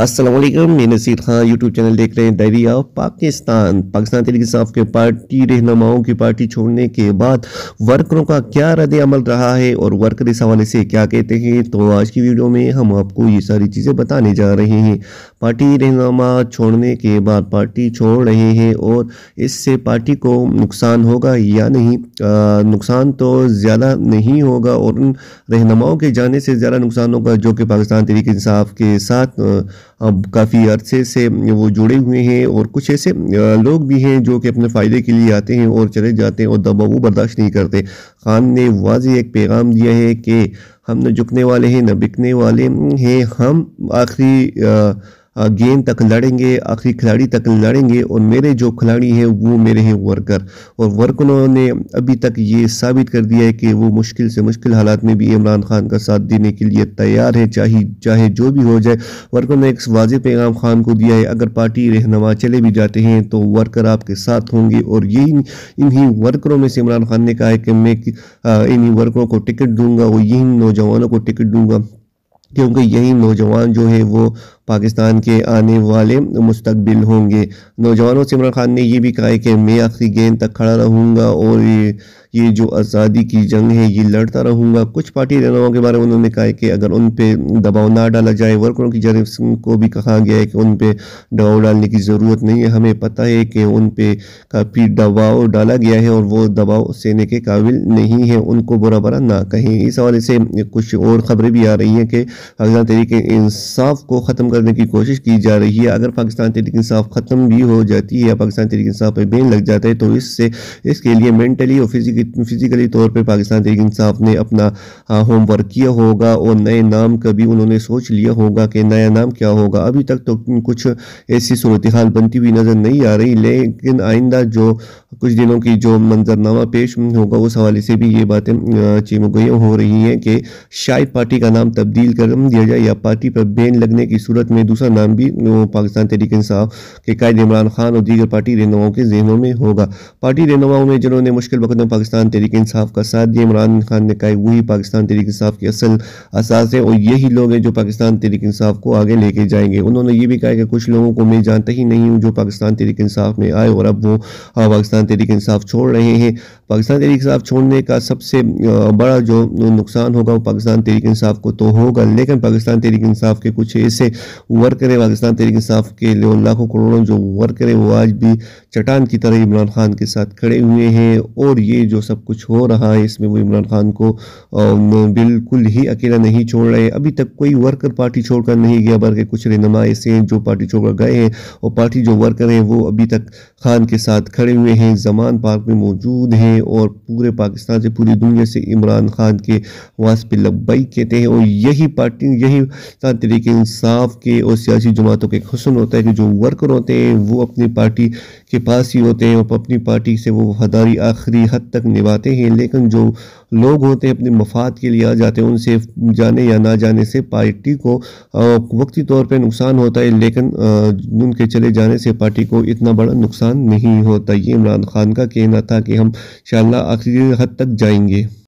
असलम मैं Naseer Khan YouTube channel देख रहे हैं डायरी ऑफ पाकिस्तान पाकिस्तान तरीके साफ के पार्टी रहनुमाओं की पार्टी छोड़ने के बाद वर्करों का क्या रद्द अमल रहा है और वर्कर इस हवाले से क्या कहते हैं तो आज की वीडियो में हम आपको ये सारी चीज़ें बताने जा रहे हैं पार्टी रहनुमा छोड़ने के बाद पार्टी छोड़ रहे हैं और इससे पार्टी को नुकसान होगा या नहीं आ, नुकसान तो ज़्यादा नहीं होगा और उन रहनुमाओं के जाने से ज़्यादा नुकसान होगा जो कि पाकिस्तान तरीके इंसाफ के साथ काफ़ी अरसे से वो जुड़े हुए हैं और कुछ ऐसे लोग भी हैं जो कि अपने फ़ायदे के लिए आते हैं और चले जाते हैं और दबाव बर्दाश्त नहीं करते खान ने वाज एक पैगाम दिया है कि हम न झुकने वाले हैं न बिकने वाले हैं हम आखिरी गेंद तक लड़ेंगे आखिरी खिलाड़ी तक लड़ेंगे और मेरे जो खिलाड़ी हैं वो मेरे हैं वर्कर और वर्करों ने अभी तक ये साबित कर दिया है कि वो मुश्किल से मुश्किल हालात में भी इमरान खान का साथ देने के लिए तैयार है चाहे चाहे जो भी हो जाए वर्करों ने एक वाज पैगाम खान को दिया है अगर पार्टी रहनमा चले भी जाते हैं तो वर्कर आपके साथ होंगे और यही इन्हीं वर्करों में से इमरान खान ने कहा है कि मैं इन्हीं वर्करों को टिकट दूंगा और यही नौजवानों को टिकट दूंगा क्योंकि यही नौजवान जो है वो पाकिस्तान के आने वाले मुस्तबिल होंगे नौजवानों से इमरान खान ने यह भी कहा है कि मैं आखिरी गेंद तक खड़ा रहूँगा और ये ये जो आज़ादी की जंग है ये लड़ता रहूँगा कुछ पार्टी रहनुमाओं के बारे में उन्होंने कहा कि अगर उन पर दबाव ना डाला जाए वर्करों की जानब को भी कहा गया है कि उन पर दबाव डालने की ज़रूरत नहीं है हमें पता है कि उन पर काफ़ी दबाव डाला गया है और वो दबाव सेने के काबिल नहीं है उनको बुरा बुरा ना कहें इस हवाले से कुछ और खबरें भी आ रही हैं कि पाकिस्तान तरीके इंसाफ को ख़त्म कर करने की कोशिश की जा रही है अगर पाकिस्तान तहरीक इंसाफ ख़त्म भी हो जाती है या पाकिस्तान तहरीक इंसाफ पर बेन लग जाता है तो इससे इसके लिए मैंटली और फिजिकली तौर पर पाकिस्तान तहरीक इंसाफ ने अपना होमवर्क किया होगा और नए नाम का भी उन्होंने सोच लिया होगा कि नया नाम क्या होगा अभी तक तो कुछ ऐसी सूरत हाल बनती हुई नज़र नहीं आ रही लेकिन आइंदा जो कुछ दिनों की जो मंजरनामा पेश होगा उस हवाले से भी ये बातें चीमगोयाँ हो रही हैं कि शायद पार्टी का नाम तब्दील कर दिया जाए या पार्टी पर बैन लगने की सूरत सूरत में दूसरा नाम भी पाकिस्तान तहरीक इंसाफ के कायद इमरान खान और दीगर पार्टी रहनुमाओं के जहनों में होगा पार्टी रहनुमाओं में जिन्होंने मुश्किल वक्त में पाकिस्तान तहरीक इंसाफ का साथ दिया इमरान खान ने कहा वही पाकिस्तान तहरीक इंसाफ के असल असास है और यही लोग हैं जो पाकिस्तान तहरीक इंसाफ को आगे लेके जाएंगे उन्होंने ये भी कहा कि कुछ लोगों को मैं जानता ही नहीं हूँ जो पाकिस्तान तहरीक इंसाफ में आए और अब वो हाँ पाकिस्तान तहरीक इंसाफ छोड़ रहे हैं पाकिस्तान तहरीक इंसाफ छोड़ने का सबसे बड़ा जो नुकसान होगा वो पाकिस्तान तहरीक इंसाफ को तो होगा लेकिन पाकिस्तान तहरीक इंसाफ के कुछ ऐसे वर्क करे पाकिस्तान तहरीक इंसाफ के लिए लाखों करोड़ों जो वर्क करे वो आज भी चटान की तरह इमरान खान के साथ खड़े हुए हैं और ये जो सब कुछ हो रहा है इसमें वो इमरान खान को बिल्कुल ही अकेला नहीं छोड़ रहे अभी तक कोई वर्कर पार्टी छोड़कर नहीं गया बल्कि कुछ रहनमा ऐसे हैं जो पार्टी छोड़कर गए हैं और पार्टी जो वर्कर हैं वो अभी तक खान के साथ खड़े हुए हैं जमान पार्क में मौजूद हैं और पूरे पाकिस्तान से पूरी दुनिया से इमरान खान के वास पे लब्बई कहते हैं और यही पार्टी यही तरीके इंसाफ के और सियासी जमातों के एक हसन होता है कि जो वर्कर होते हैं वो अपनी पार्टी के पास ही होते हैं और अपनी पार्टी से वो वफादारी आखिरी हद तक निभाते हैं लेकिन जो लोग होते हैं अपने मफाद के लिए आ जाते हैं उनसे जाने या ना जाने से पार्टी को वक्ती तौर पर नुकसान होता है लेकिन उनके चले जाने से पार्टी को इतना बड़ा नुकसान नहीं होता ये इमरान खान का कहना था कि हम शाह आखिरी हद तक जाएंगे